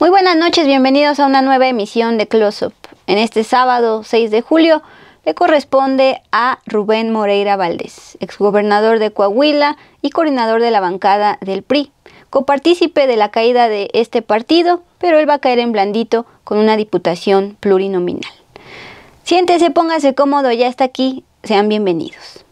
Muy buenas noches, bienvenidos a una nueva emisión de Close Up. En este sábado 6 de julio le corresponde a Rubén Moreira Valdés, exgobernador de Coahuila y coordinador de la bancada del PRI, copartícipe de la caída de este partido pero él va a caer en blandito con una diputación plurinominal. Siéntese, póngase cómodo, ya está aquí, sean bienvenidos.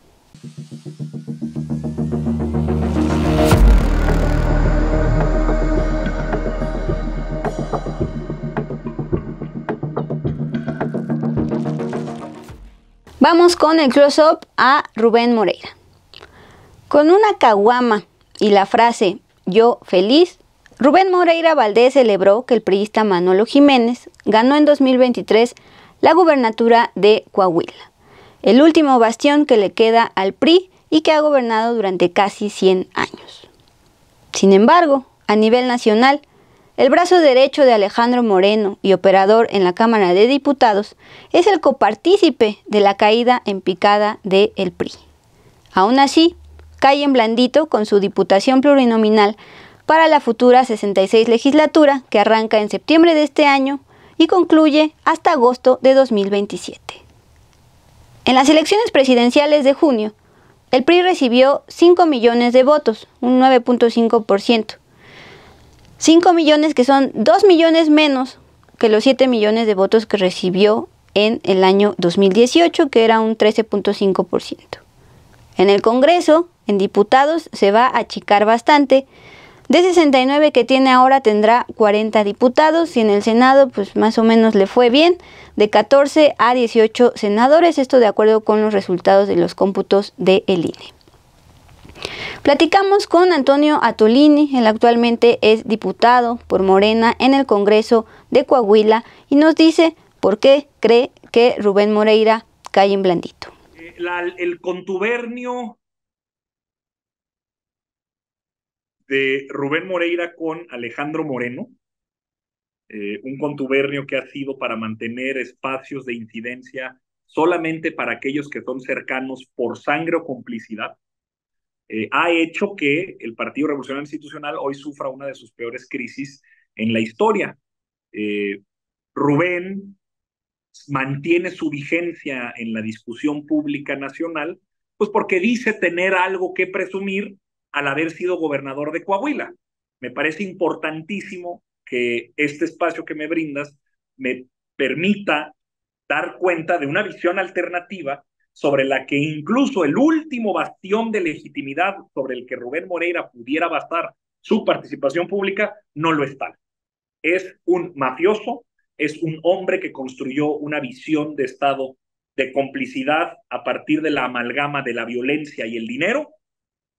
Vamos con el close-up a Rubén Moreira. Con una caguama y la frase yo feliz, Rubén Moreira Valdés celebró que el priista Manolo Jiménez ganó en 2023 la gubernatura de Coahuila, el último bastión que le queda al PRI y que ha gobernado durante casi 100 años. Sin embargo, a nivel nacional, el brazo derecho de Alejandro Moreno y operador en la Cámara de Diputados es el copartícipe de la caída en picada del PRI. Aún así, cae en blandito con su diputación plurinominal para la futura 66 legislatura que arranca en septiembre de este año y concluye hasta agosto de 2027. En las elecciones presidenciales de junio, el PRI recibió 5 millones de votos, un 9.5%. 5 millones que son 2 millones menos que los 7 millones de votos que recibió en el año 2018, que era un 13.5%. En el Congreso, en diputados, se va a achicar bastante, de 69 que tiene ahora tendrá 40 diputados y en el Senado pues más o menos le fue bien, de 14 a 18 senadores, esto de acuerdo con los resultados de los cómputos de el INE. Platicamos con Antonio Atolini, él actualmente es diputado por Morena en el Congreso de Coahuila y nos dice por qué cree que Rubén Moreira cae en blandito. Eh, el contubernio de Rubén Moreira con Alejandro Moreno, eh, un contubernio que ha sido para mantener espacios de incidencia solamente para aquellos que son cercanos por sangre o complicidad, eh, ha hecho que el Partido Revolucionario Institucional hoy sufra una de sus peores crisis en la historia. Eh, Rubén mantiene su vigencia en la discusión pública nacional, pues porque dice tener algo que presumir al haber sido gobernador de Coahuila. Me parece importantísimo que este espacio que me brindas me permita dar cuenta de una visión alternativa sobre la que incluso el último bastión de legitimidad sobre el que Rubén Moreira pudiera bastar su participación pública no lo está. Es un mafioso, es un hombre que construyó una visión de Estado de complicidad a partir de la amalgama de la violencia y el dinero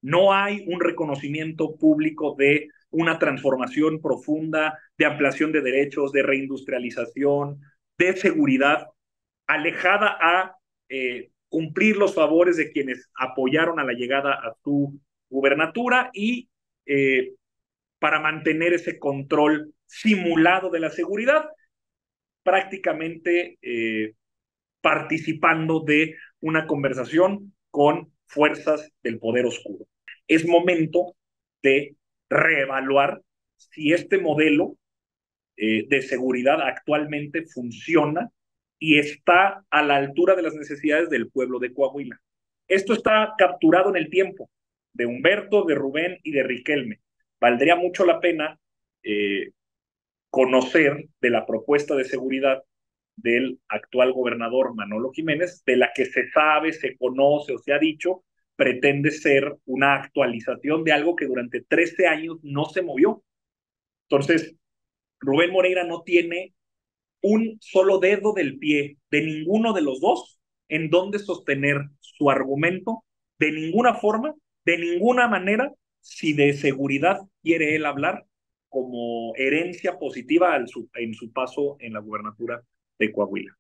no hay un reconocimiento público de una transformación profunda, de ampliación de derechos, de reindustrialización, de seguridad, alejada a eh, cumplir los favores de quienes apoyaron a la llegada a tu gubernatura y eh, para mantener ese control simulado de la seguridad, prácticamente eh, participando de una conversación con fuerzas del poder oscuro es momento de reevaluar si este modelo eh, de seguridad actualmente funciona y está a la altura de las necesidades del pueblo de Coahuila. Esto está capturado en el tiempo de Humberto, de Rubén y de Riquelme. Valdría mucho la pena eh, conocer de la propuesta de seguridad del actual gobernador Manolo Jiménez, de la que se sabe, se conoce o se ha dicho pretende ser una actualización de algo que durante 13 años no se movió. Entonces, Rubén Moreira no tiene un solo dedo del pie de ninguno de los dos en donde sostener su argumento de ninguna forma, de ninguna manera, si de seguridad quiere él hablar como herencia positiva al en su paso en la gubernatura de Coahuila.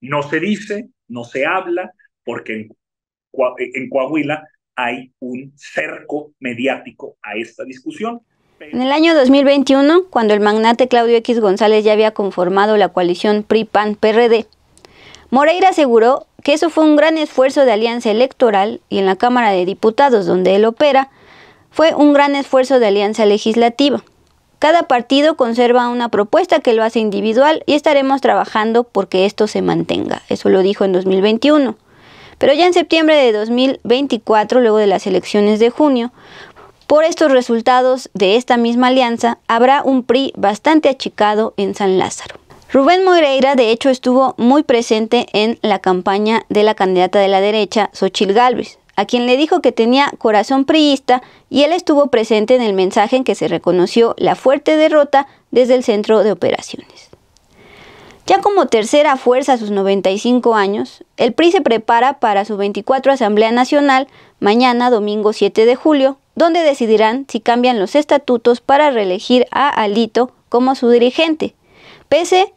No se dice, no se habla, porque en eh, en Coahuila hay un cerco mediático a esta discusión. En el año 2021, cuando el magnate Claudio X González ya había conformado la coalición PRI-PAN-PRD, Moreira aseguró que eso fue un gran esfuerzo de alianza electoral y en la Cámara de Diputados, donde él opera, fue un gran esfuerzo de alianza legislativa. Cada partido conserva una propuesta que lo hace individual y estaremos trabajando porque esto se mantenga. Eso lo dijo en 2021. Pero ya en septiembre de 2024, luego de las elecciones de junio, por estos resultados de esta misma alianza, habrá un PRI bastante achicado en San Lázaro. Rubén Moreira, de hecho, estuvo muy presente en la campaña de la candidata de la derecha, Xochil Gálvez, a quien le dijo que tenía corazón priista y él estuvo presente en el mensaje en que se reconoció la fuerte derrota desde el centro de operaciones. Ya como tercera fuerza a sus 95 años, el PRI se prepara para su 24 Asamblea Nacional mañana domingo 7 de julio, donde decidirán si cambian los estatutos para reelegir a Alito como su dirigente, pese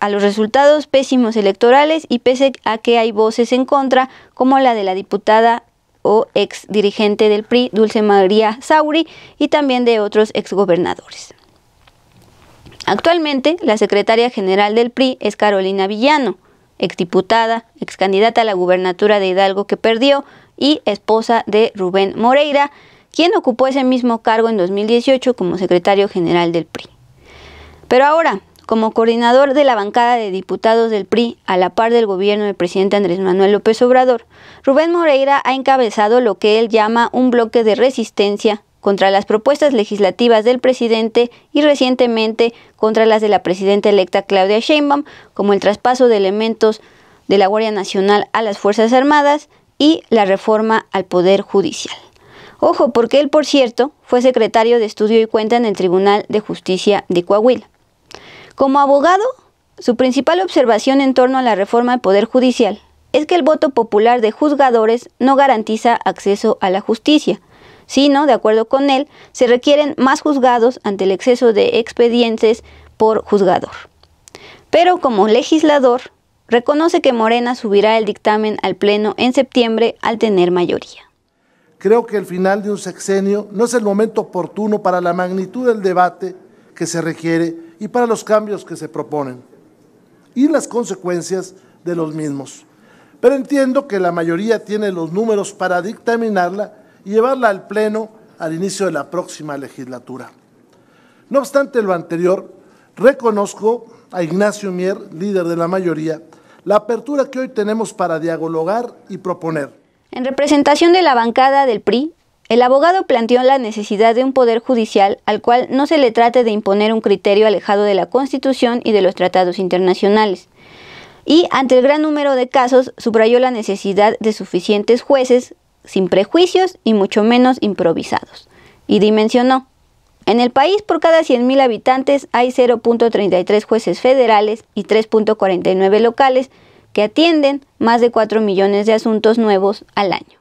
a los resultados pésimos electorales y pese a que hay voces en contra, como la de la diputada o ex dirigente del PRI, Dulce María Sauri, y también de otros exgobernadores. Actualmente, la secretaria general del PRI es Carolina Villano, exdiputada, excandidata a la gubernatura de Hidalgo que perdió y esposa de Rubén Moreira, quien ocupó ese mismo cargo en 2018 como secretario general del PRI. Pero ahora, como coordinador de la bancada de diputados del PRI a la par del gobierno del presidente Andrés Manuel López Obrador, Rubén Moreira ha encabezado lo que él llama un bloque de resistencia contra las propuestas legislativas del presidente y recientemente contra las de la presidenta electa Claudia Sheinbaum, como el traspaso de elementos de la Guardia Nacional a las Fuerzas Armadas y la reforma al Poder Judicial. Ojo, porque él, por cierto, fue secretario de Estudio y Cuenta en el Tribunal de Justicia de Coahuila. Como abogado, su principal observación en torno a la reforma al Poder Judicial es que el voto popular de juzgadores no garantiza acceso a la justicia, sino, de acuerdo con él, se requieren más juzgados ante el exceso de expedientes por juzgador. Pero como legislador, reconoce que Morena subirá el dictamen al Pleno en septiembre al tener mayoría. Creo que el final de un sexenio no es el momento oportuno para la magnitud del debate que se requiere y para los cambios que se proponen y las consecuencias de los mismos. Pero entiendo que la mayoría tiene los números para dictaminarla y llevarla al Pleno al inicio de la próxima legislatura. No obstante lo anterior, reconozco a Ignacio Mier, líder de la mayoría, la apertura que hoy tenemos para dialogar y proponer. En representación de la bancada del PRI, el abogado planteó la necesidad de un poder judicial al cual no se le trate de imponer un criterio alejado de la Constitución y de los tratados internacionales. Y ante el gran número de casos, subrayó la necesidad de suficientes jueces sin prejuicios y mucho menos improvisados. Y dimensionó. En el país por cada 100.000 habitantes hay 0.33 jueces federales y 3.49 locales que atienden más de 4 millones de asuntos nuevos al año.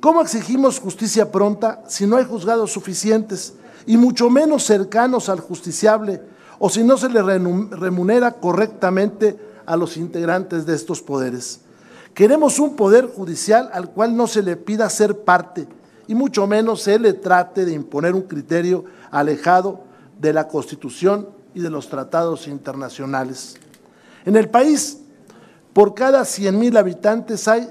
¿Cómo exigimos justicia pronta si no hay juzgados suficientes y mucho menos cercanos al justiciable o si no se le remunera correctamente a los integrantes de estos poderes? Queremos un poder judicial al cual no se le pida ser parte y mucho menos se le trate de imponer un criterio alejado de la Constitución y de los tratados internacionales. En el país, por cada 100 mil habitantes hay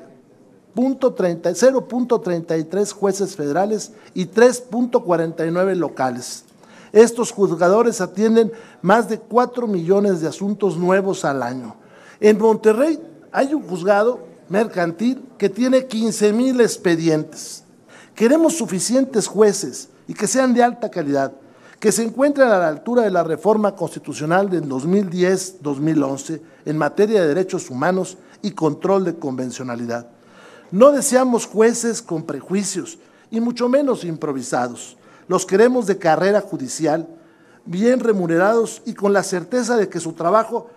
0.33 jueces federales y 3.49 locales. Estos juzgadores atienden más de 4 millones de asuntos nuevos al año. En Monterrey hay un juzgado mercantil que tiene 15 mil expedientes. Queremos suficientes jueces y que sean de alta calidad, que se encuentren a la altura de la reforma constitucional del 2010-2011 en materia de derechos humanos y control de convencionalidad. No deseamos jueces con prejuicios y mucho menos improvisados. Los queremos de carrera judicial, bien remunerados y con la certeza de que su trabajo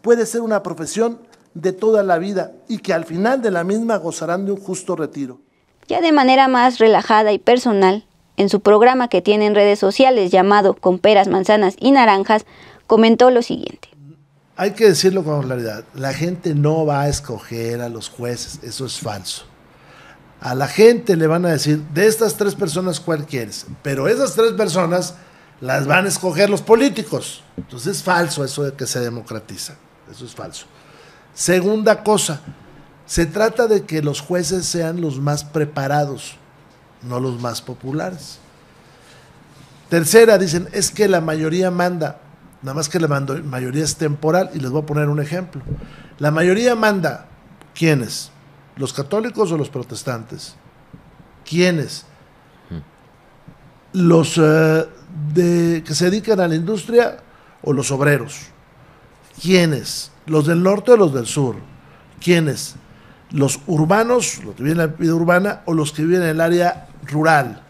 puede ser una profesión de toda la vida y que al final de la misma gozarán de un justo retiro. Ya de manera más relajada y personal, en su programa que tiene en redes sociales llamado Con peras, manzanas y naranjas, comentó lo siguiente. Hay que decirlo con claridad, la gente no va a escoger a los jueces, eso es falso. A la gente le van a decir, de estas tres personas, ¿cuál quieres? Pero esas tres personas las van a escoger los políticos. Entonces es falso eso de que se democratiza, eso es falso. Segunda cosa, se trata de que los jueces sean los más preparados, no los más populares. Tercera, dicen, es que la mayoría manda, nada más que la mayoría es temporal, y les voy a poner un ejemplo. La mayoría manda, ¿quiénes? ¿Los católicos o los protestantes? ¿Quiénes? Hmm. Los eh, de, que se dedican a la industria o los obreros. ¿Quiénes? los del norte o los del sur. ¿Quiénes? Los urbanos, los que viven en la vida urbana o los que viven en el área rural.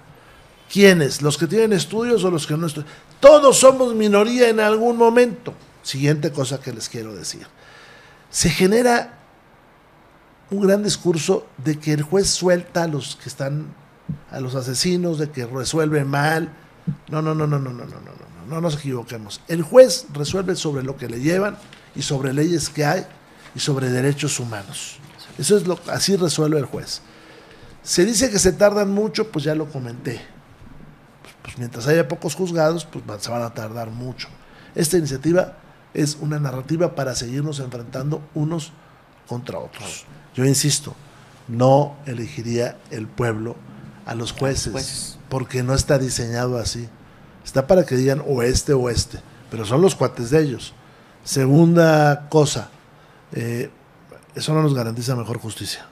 ¿Quiénes? ¿Los que tienen estudios o los que no estudian? Todos somos minoría en algún momento. Siguiente cosa que les quiero decir. Se genera un gran discurso de que el juez suelta a los que están, a los asesinos, de que resuelve mal. No, no, no, no, no, no, no, no, no, no, no nos equivoquemos. El juez resuelve sobre lo que le llevan y sobre leyes que hay y sobre derechos humanos. Eso es lo así resuelve el juez. Se dice que se tardan mucho, pues ya lo comenté. Pues, pues mientras haya pocos juzgados, pues se van a tardar mucho. Esta iniciativa es una narrativa para seguirnos enfrentando unos contra otros. Yo insisto, no elegiría el pueblo a los jueces, porque no está diseñado así. Está para que digan oeste este o este, pero son los cuates de ellos. Segunda cosa, eh, eso no nos garantiza mejor justicia.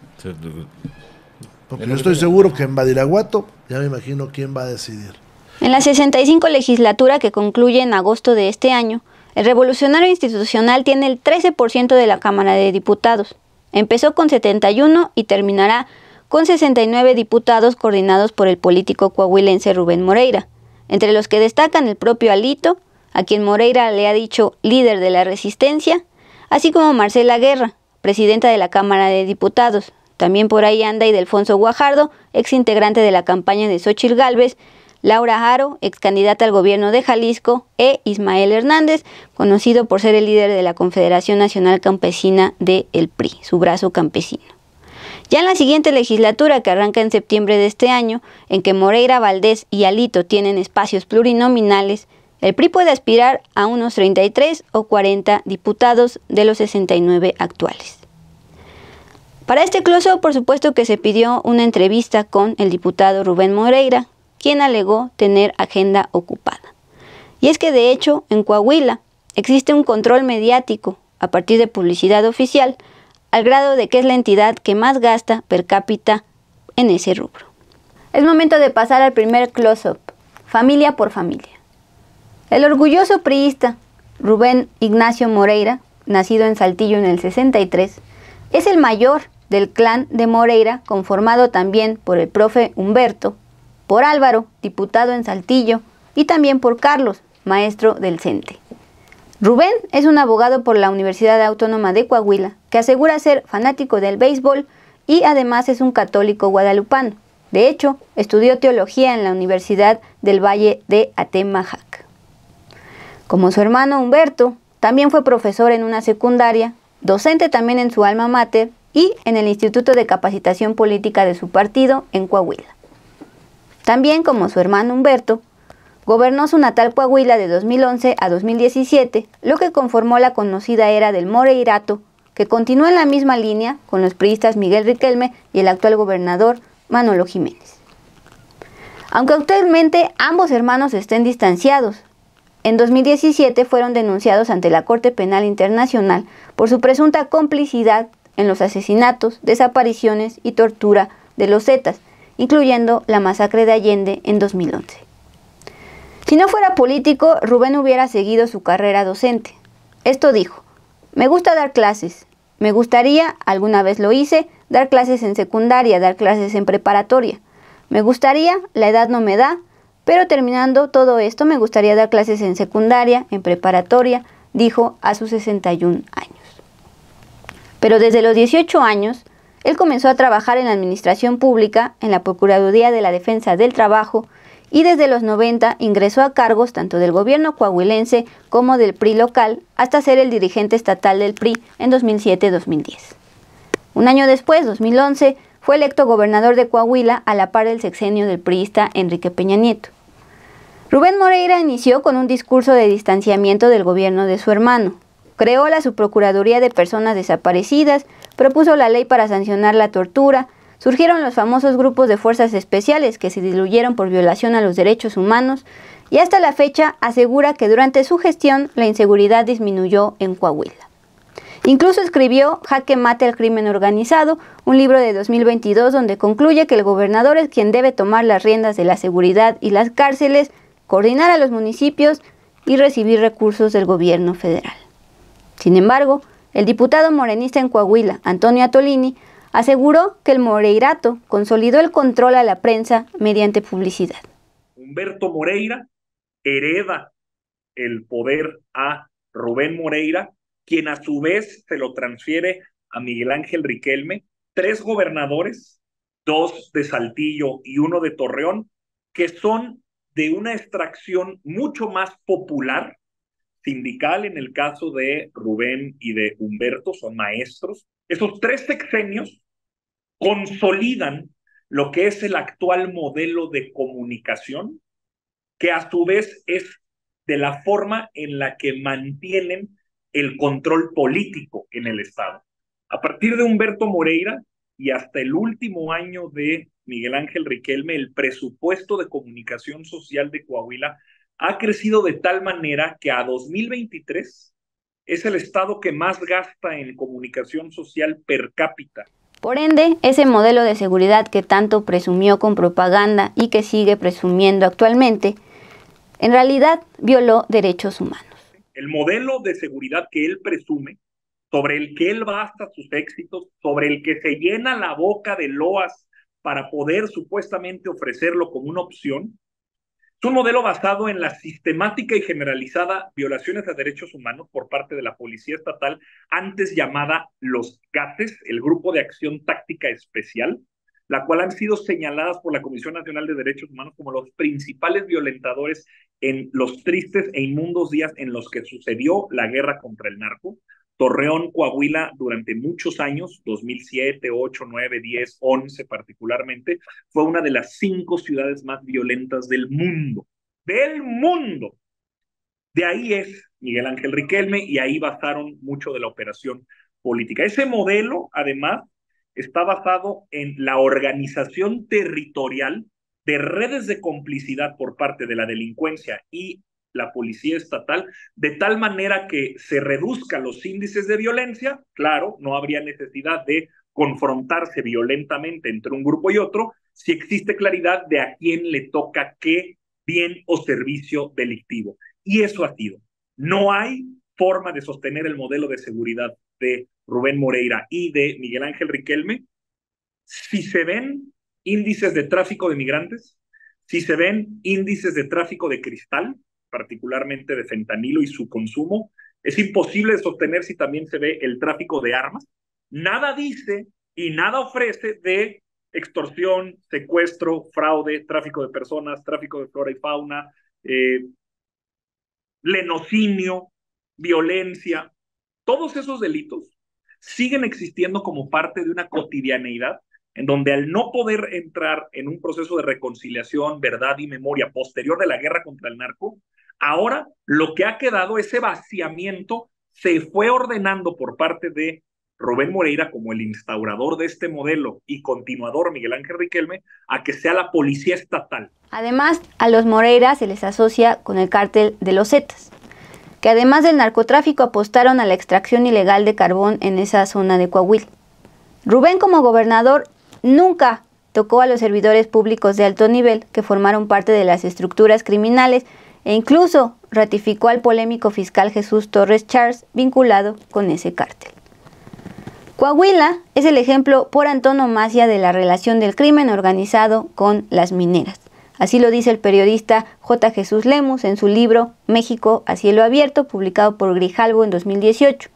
Porque yo estoy seguro que en Badiraguato ya me imagino quién va a decidir. En la 65 legislatura que concluye en agosto de este año, el revolucionario institucional tiene el 13% de la Cámara de Diputados. Empezó con 71 y terminará con 69 diputados coordinados por el político coahuilense Rubén Moreira, entre los que destacan el propio Alito, a quien Moreira le ha dicho líder de la resistencia, así como Marcela Guerra, presidenta de la Cámara de Diputados. También por ahí anda y Guajardo, ex integrante de la campaña de Xochil Gálvez, Laura Haro, ex candidata al gobierno de Jalisco, e Ismael Hernández, conocido por ser el líder de la Confederación Nacional Campesina de El PRI, su brazo campesino. Ya en la siguiente legislatura, que arranca en septiembre de este año, en que Moreira Valdés y Alito tienen espacios plurinominales, el PRI puede aspirar a unos 33 o 40 diputados de los 69 actuales. Para este close-up, por supuesto que se pidió una entrevista con el diputado Rubén Moreira, quien alegó tener agenda ocupada. Y es que de hecho, en Coahuila existe un control mediático a partir de publicidad oficial, al grado de que es la entidad que más gasta per cápita en ese rubro. Es momento de pasar al primer close-up, familia por familia. El orgulloso priista Rubén Ignacio Moreira, nacido en Saltillo en el 63, es el mayor del clan de Moreira, conformado también por el profe Humberto, por Álvaro, diputado en Saltillo, y también por Carlos, maestro del CENTE. Rubén es un abogado por la Universidad Autónoma de Coahuila, que asegura ser fanático del béisbol y además es un católico guadalupano. De hecho, estudió teología en la Universidad del Valle de Atemajac. Como su hermano Humberto, también fue profesor en una secundaria, docente también en su alma mater y en el Instituto de Capacitación Política de su partido en Coahuila. También como su hermano Humberto, gobernó su natal Coahuila de 2011 a 2017, lo que conformó la conocida era del Moreirato, que continuó en la misma línea con los priistas Miguel Riquelme y el actual gobernador Manolo Jiménez. Aunque actualmente ambos hermanos estén distanciados, en 2017 fueron denunciados ante la Corte Penal Internacional por su presunta complicidad en los asesinatos, desapariciones y tortura de los Zetas, incluyendo la masacre de Allende en 2011. Si no fuera político, Rubén hubiera seguido su carrera docente. Esto dijo, me gusta dar clases, me gustaría, alguna vez lo hice, dar clases en secundaria, dar clases en preparatoria. Me gustaría, la edad no me da, pero terminando todo esto me gustaría dar clases en secundaria, en preparatoria, dijo a sus 61 años. Pero desde los 18 años, él comenzó a trabajar en la administración pública, en la Procuraduría de la Defensa del Trabajo, y desde los 90 ingresó a cargos tanto del gobierno coahuilense como del PRI local, hasta ser el dirigente estatal del PRI en 2007-2010. Un año después, 2011, fue electo gobernador de Coahuila a la par del sexenio del priista Enrique Peña Nieto. Rubén Moreira inició con un discurso de distanciamiento del gobierno de su hermano. Creó la Subprocuraduría de Personas Desaparecidas, propuso la ley para sancionar la tortura, surgieron los famosos grupos de fuerzas especiales que se diluyeron por violación a los derechos humanos y hasta la fecha asegura que durante su gestión la inseguridad disminuyó en Coahuila. Incluso escribió Jaque mate al crimen organizado, un libro de 2022 donde concluye que el gobernador es quien debe tomar las riendas de la seguridad y las cárceles coordinar a los municipios y recibir recursos del gobierno federal. Sin embargo, el diputado morenista en Coahuila, Antonio Atolini, aseguró que el Moreirato consolidó el control a la prensa mediante publicidad. Humberto Moreira hereda el poder a Rubén Moreira, quien a su vez se lo transfiere a Miguel Ángel Riquelme, tres gobernadores, dos de Saltillo y uno de Torreón, que son de una extracción mucho más popular, sindical en el caso de Rubén y de Humberto, son maestros. Esos tres sexenios consolidan lo que es el actual modelo de comunicación, que a su vez es de la forma en la que mantienen el control político en el Estado. A partir de Humberto Moreira y hasta el último año de Miguel Ángel Riquelme, el presupuesto de comunicación social de Coahuila ha crecido de tal manera que a 2023 es el estado que más gasta en comunicación social per cápita. Por ende, ese modelo de seguridad que tanto presumió con propaganda y que sigue presumiendo actualmente, en realidad violó derechos humanos. El modelo de seguridad que él presume, sobre el que él basta sus éxitos, sobre el que se llena la boca de loas para poder supuestamente ofrecerlo como una opción, es un modelo basado en la sistemática y generalizada violaciones a derechos humanos por parte de la Policía Estatal, antes llamada los GATES, el Grupo de Acción Táctica Especial, la cual han sido señaladas por la Comisión Nacional de Derechos Humanos como los principales violentadores en los tristes e inmundos días en los que sucedió la guerra contra el narco, Torreón, Coahuila, durante muchos años, 2007, 8, 9, 10, 11 particularmente, fue una de las cinco ciudades más violentas del mundo. Del mundo. De ahí es Miguel Ángel Riquelme y ahí basaron mucho de la operación política. Ese modelo, además, está basado en la organización territorial de redes de complicidad por parte de la delincuencia y la policía estatal, de tal manera que se reduzcan los índices de violencia, claro, no habría necesidad de confrontarse violentamente entre un grupo y otro, si existe claridad de a quién le toca qué bien o servicio delictivo. Y eso ha sido. No hay forma de sostener el modelo de seguridad de Rubén Moreira y de Miguel Ángel Riquelme si se ven índices de tráfico de migrantes, si se ven índices de tráfico de cristal, particularmente de fentanilo y su consumo. Es imposible sostener si también se ve el tráfico de armas. Nada dice y nada ofrece de extorsión, secuestro, fraude, tráfico de personas, tráfico de flora y fauna, eh, lenocinio, violencia. Todos esos delitos siguen existiendo como parte de una cotidianeidad en donde al no poder entrar en un proceso de reconciliación, verdad y memoria posterior de la guerra contra el narco, Ahora lo que ha quedado, ese vaciamiento, se fue ordenando por parte de Rubén Moreira como el instaurador de este modelo y continuador Miguel Ángel Riquelme a que sea la policía estatal. Además, a los Moreira se les asocia con el cártel de los Zetas, que además del narcotráfico apostaron a la extracción ilegal de carbón en esa zona de Coahuila. Rubén como gobernador nunca tocó a los servidores públicos de alto nivel que formaron parte de las estructuras criminales e incluso ratificó al polémico fiscal Jesús Torres Charles vinculado con ese cártel. Coahuila es el ejemplo por antonomasia de la relación del crimen organizado con las mineras. Así lo dice el periodista J. Jesús Lemus en su libro México a cielo abierto, publicado por Grijalvo en 2018.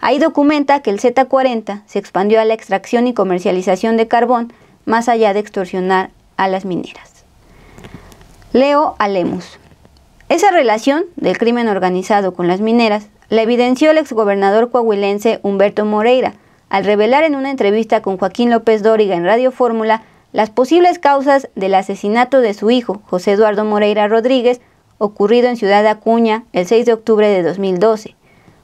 Ahí documenta que el Z40 se expandió a la extracción y comercialización de carbón, más allá de extorsionar a las mineras. Leo a Lemus. Esa relación del crimen organizado con las mineras la evidenció el exgobernador coahuilense Humberto Moreira al revelar en una entrevista con Joaquín López Dóriga en Radio Fórmula las posibles causas del asesinato de su hijo, José Eduardo Moreira Rodríguez, ocurrido en Ciudad Acuña el 6 de octubre de 2012.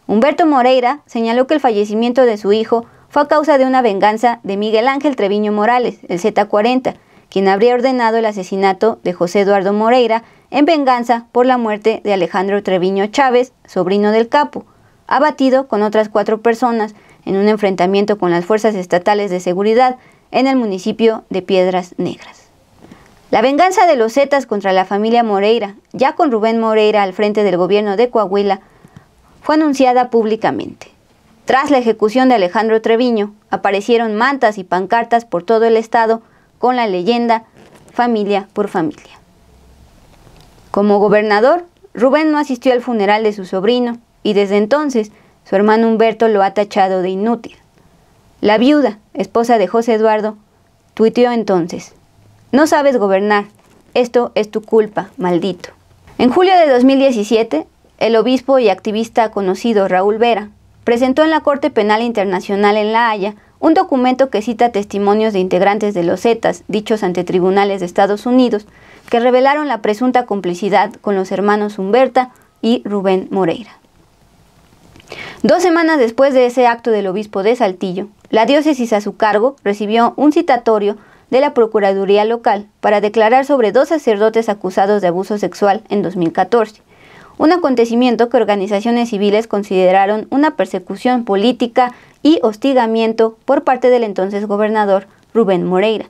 Humberto Moreira señaló que el fallecimiento de su hijo fue a causa de una venganza de Miguel Ángel Treviño Morales, el Z40, quien habría ordenado el asesinato de José Eduardo Moreira en venganza por la muerte de Alejandro Treviño Chávez, sobrino del capo, abatido con otras cuatro personas en un enfrentamiento con las fuerzas estatales de seguridad en el municipio de Piedras Negras. La venganza de los Zetas contra la familia Moreira, ya con Rubén Moreira al frente del gobierno de Coahuila, fue anunciada públicamente. Tras la ejecución de Alejandro Treviño, aparecieron mantas y pancartas por todo el estado con la leyenda Familia por Familia. Como gobernador, Rubén no asistió al funeral de su sobrino y desde entonces su hermano Humberto lo ha tachado de inútil. La viuda, esposa de José Eduardo, tuiteó entonces, No sabes gobernar, esto es tu culpa, maldito. En julio de 2017, el obispo y activista conocido Raúl Vera presentó en la Corte Penal Internacional en La Haya un documento que cita testimonios de integrantes de los Zetas, dichos ante tribunales de Estados Unidos, que revelaron la presunta complicidad con los hermanos Humberta y Rubén Moreira. Dos semanas después de ese acto del obispo de Saltillo, la diócesis a su cargo recibió un citatorio de la Procuraduría Local para declarar sobre dos sacerdotes acusados de abuso sexual en 2014 un acontecimiento que organizaciones civiles consideraron una persecución política y hostigamiento por parte del entonces gobernador Rubén Moreira.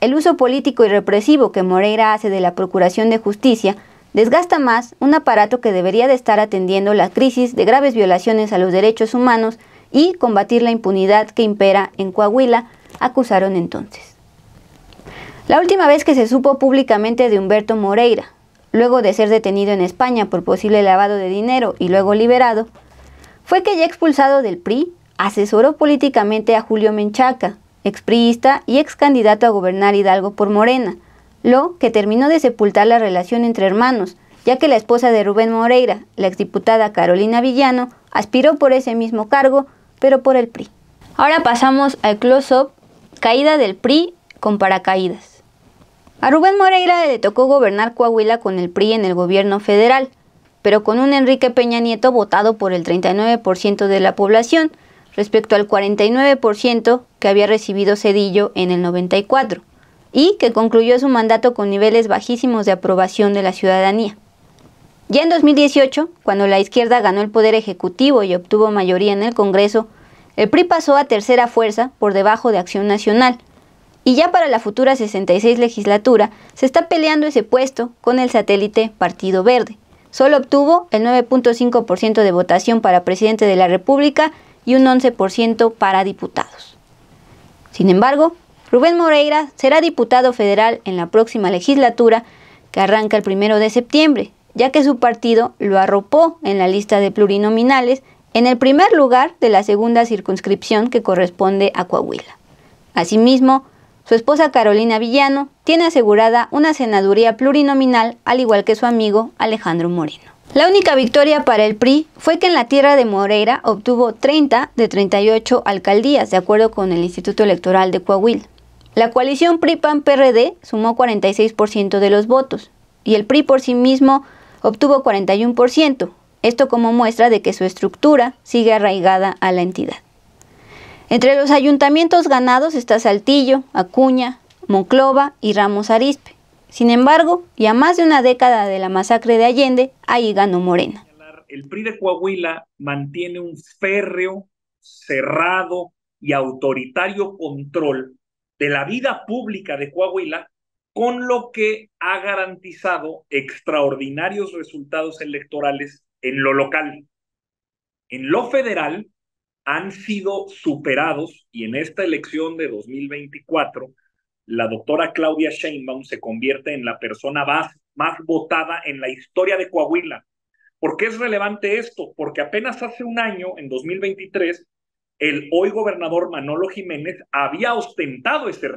El uso político y represivo que Moreira hace de la Procuración de Justicia desgasta más un aparato que debería de estar atendiendo la crisis de graves violaciones a los derechos humanos y combatir la impunidad que impera en Coahuila, acusaron entonces. La última vez que se supo públicamente de Humberto Moreira, luego de ser detenido en España por posible lavado de dinero y luego liberado, fue que ya expulsado del PRI, asesoró políticamente a Julio Menchaca, PRIista y ex candidato a gobernar Hidalgo por Morena, lo que terminó de sepultar la relación entre hermanos, ya que la esposa de Rubén Moreira, la exdiputada Carolina Villano, aspiró por ese mismo cargo, pero por el PRI. Ahora pasamos al close-up, caída del PRI con paracaídas. A Rubén Moreira le tocó gobernar Coahuila con el PRI en el gobierno federal, pero con un Enrique Peña Nieto votado por el 39% de la población, respecto al 49% que había recibido Cedillo en el 94, y que concluyó su mandato con niveles bajísimos de aprobación de la ciudadanía. Ya en 2018, cuando la izquierda ganó el poder ejecutivo y obtuvo mayoría en el Congreso, el PRI pasó a tercera fuerza por debajo de Acción Nacional, y ya para la futura 66 legislatura se está peleando ese puesto con el satélite Partido Verde. Solo obtuvo el 9.5% de votación para presidente de la República y un 11% para diputados. Sin embargo, Rubén Moreira será diputado federal en la próxima legislatura que arranca el 1 de septiembre, ya que su partido lo arropó en la lista de plurinominales en el primer lugar de la segunda circunscripción que corresponde a Coahuila. Asimismo, su esposa Carolina Villano tiene asegurada una senaduría plurinominal, al igual que su amigo Alejandro Moreno. La única victoria para el PRI fue que en la tierra de Moreira obtuvo 30 de 38 alcaldías, de acuerdo con el Instituto Electoral de Coahuila. La coalición PRI-PAN-PRD sumó 46% de los votos y el PRI por sí mismo obtuvo 41%, esto como muestra de que su estructura sigue arraigada a la entidad. Entre los ayuntamientos ganados está Saltillo, Acuña, Monclova y Ramos Arizpe. Sin embargo, ya más de una década de la masacre de Allende, ahí ganó Morena. El PRI de Coahuila mantiene un férreo, cerrado y autoritario control de la vida pública de Coahuila, con lo que ha garantizado extraordinarios resultados electorales en lo local. En lo federal, han sido superados y en esta elección de 2024, la doctora Claudia Sheinbaum se convierte en la persona más, votada en la historia de Coahuila. ¿Por qué es relevante esto? Porque apenas hace un año, en 2023, el hoy gobernador Manolo Jiménez había ostentado ese,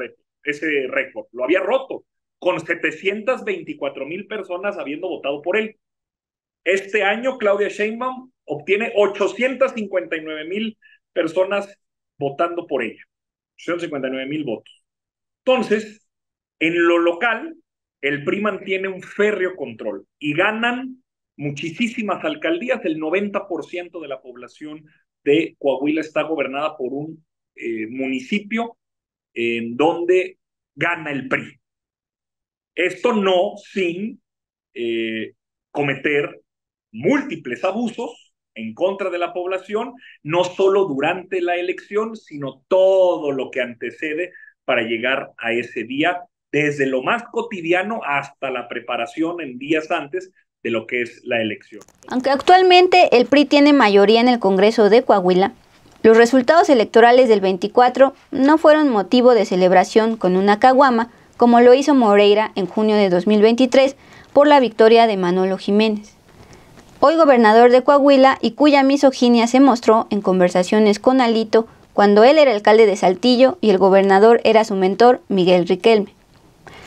ese récord, lo había roto, con 724 mil personas habiendo votado por él. Este año Claudia Sheinbaum obtiene 859 mil personas votando por ella. 859 mil votos. Entonces, en lo local, el PRI mantiene un férreo control y ganan muchísimas alcaldías. El 90% de la población de Coahuila está gobernada por un eh, municipio en donde gana el PRI. Esto no sin eh, cometer múltiples abusos en contra de la población, no solo durante la elección, sino todo lo que antecede para llegar a ese día, desde lo más cotidiano hasta la preparación en días antes de lo que es la elección. Aunque actualmente el PRI tiene mayoría en el Congreso de Coahuila, los resultados electorales del 24 no fueron motivo de celebración con una caguama, como lo hizo Moreira en junio de 2023 por la victoria de Manolo Jiménez hoy gobernador de Coahuila y cuya misoginia se mostró en conversaciones con Alito cuando él era alcalde de Saltillo y el gobernador era su mentor, Miguel Riquelme.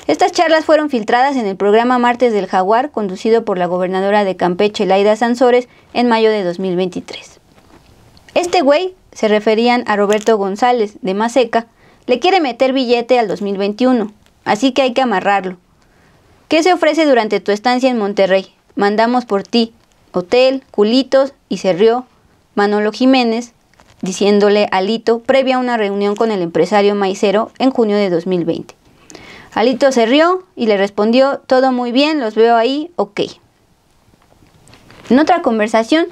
Estas charlas fueron filtradas en el programa Martes del Jaguar, conducido por la gobernadora de Campeche, Laida Sansores, en mayo de 2023. Este güey, se referían a Roberto González, de Maseca, le quiere meter billete al 2021, así que hay que amarrarlo. ¿Qué se ofrece durante tu estancia en Monterrey? Mandamos por ti, Hotel, Culitos y se rió Manolo Jiménez diciéndole a Alito previa a una reunión con el empresario maicero en junio de 2020. Alito se rió y le respondió, todo muy bien, los veo ahí, ok. En otra conversación,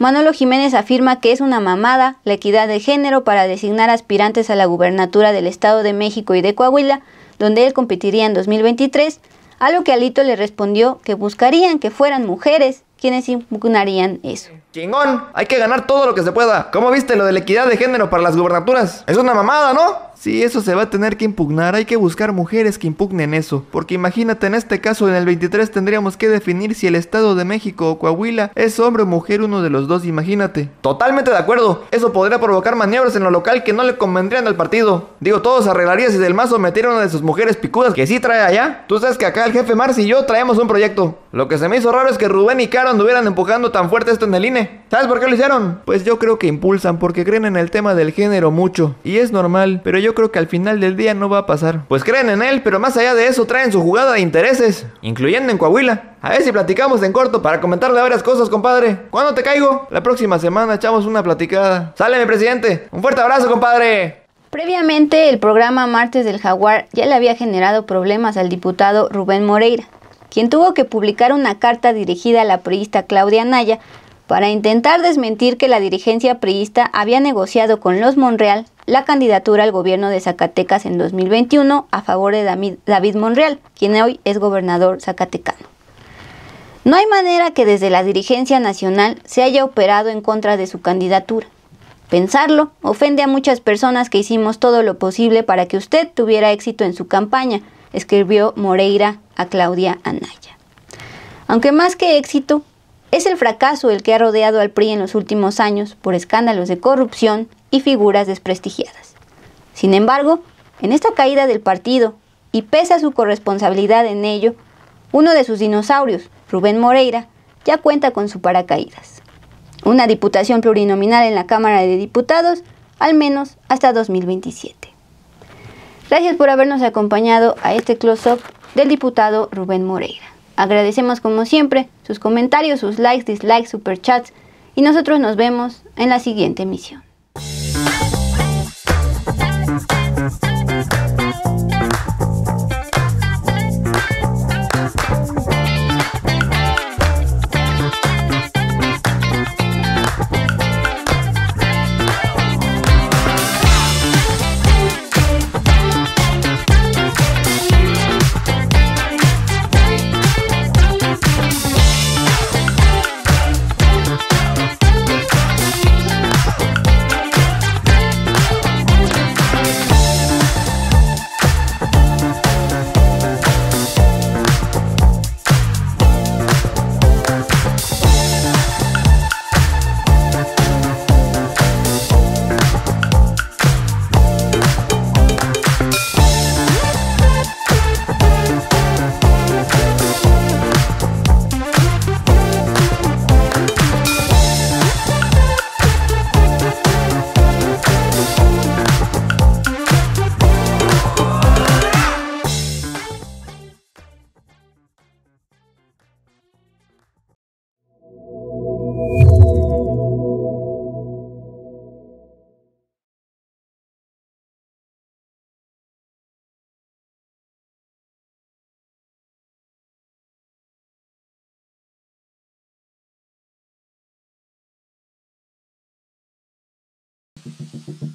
Manolo Jiménez afirma que es una mamada la equidad de género para designar aspirantes a la gubernatura del Estado de México y de Coahuila, donde él competiría en 2023, a lo que Alito le respondió que buscarían que fueran mujeres quienes impugnarían eso. ¡Chingón! Hay que ganar todo lo que se pueda. ¿Cómo viste lo de la equidad de género para las gubernaturas? Es una mamada, ¿no? Si eso se va a tener que impugnar, hay que buscar mujeres que impugnen eso, porque imagínate en este caso en el 23 tendríamos que definir si el Estado de México o Coahuila es hombre o mujer uno de los dos, imagínate. Totalmente de acuerdo, eso podría provocar maniobras en lo local que no le convendrían al partido. Digo, todos arreglarías si del mazo metiera una de sus mujeres picudas que sí trae allá. Tú sabes que acá el jefe Mars y yo traemos un proyecto. Lo que se me hizo raro es que Rubén y Caro anduvieran empujando tan fuerte esto en el INE. ¿Sabes por qué lo hicieron? Pues yo creo que impulsan porque creen en el tema del género mucho, y es normal, pero yo creo que al final del día no va a pasar. Pues creen en él, pero más allá de eso traen su jugada de intereses, incluyendo en Coahuila. A ver si platicamos en corto para comentarle varias cosas, compadre. ¿Cuándo te caigo? La próxima semana echamos una platicada. Sale mi presidente. Un fuerte abrazo, compadre. Previamente, el programa Martes del Jaguar ya le había generado problemas al diputado Rubén Moreira, quien tuvo que publicar una carta dirigida a la priista Claudia Naya para intentar desmentir que la dirigencia priista había negociado con los Monreal la candidatura al gobierno de Zacatecas en 2021 a favor de David Monreal, quien hoy es gobernador zacatecano. No hay manera que desde la dirigencia nacional se haya operado en contra de su candidatura. Pensarlo ofende a muchas personas que hicimos todo lo posible para que usted tuviera éxito en su campaña, escribió Moreira a Claudia Anaya. Aunque más que éxito, es el fracaso el que ha rodeado al PRI en los últimos años por escándalos de corrupción y figuras desprestigiadas. Sin embargo, en esta caída del partido, y pese a su corresponsabilidad en ello, uno de sus dinosaurios, Rubén Moreira, ya cuenta con su paracaídas. Una diputación plurinominal en la Cámara de Diputados, al menos hasta 2027. Gracias por habernos acompañado a este close-up del diputado Rubén Moreira. Agradecemos como siempre sus comentarios, sus likes, dislikes, superchats y nosotros nos vemos en la siguiente emisión. Thank you.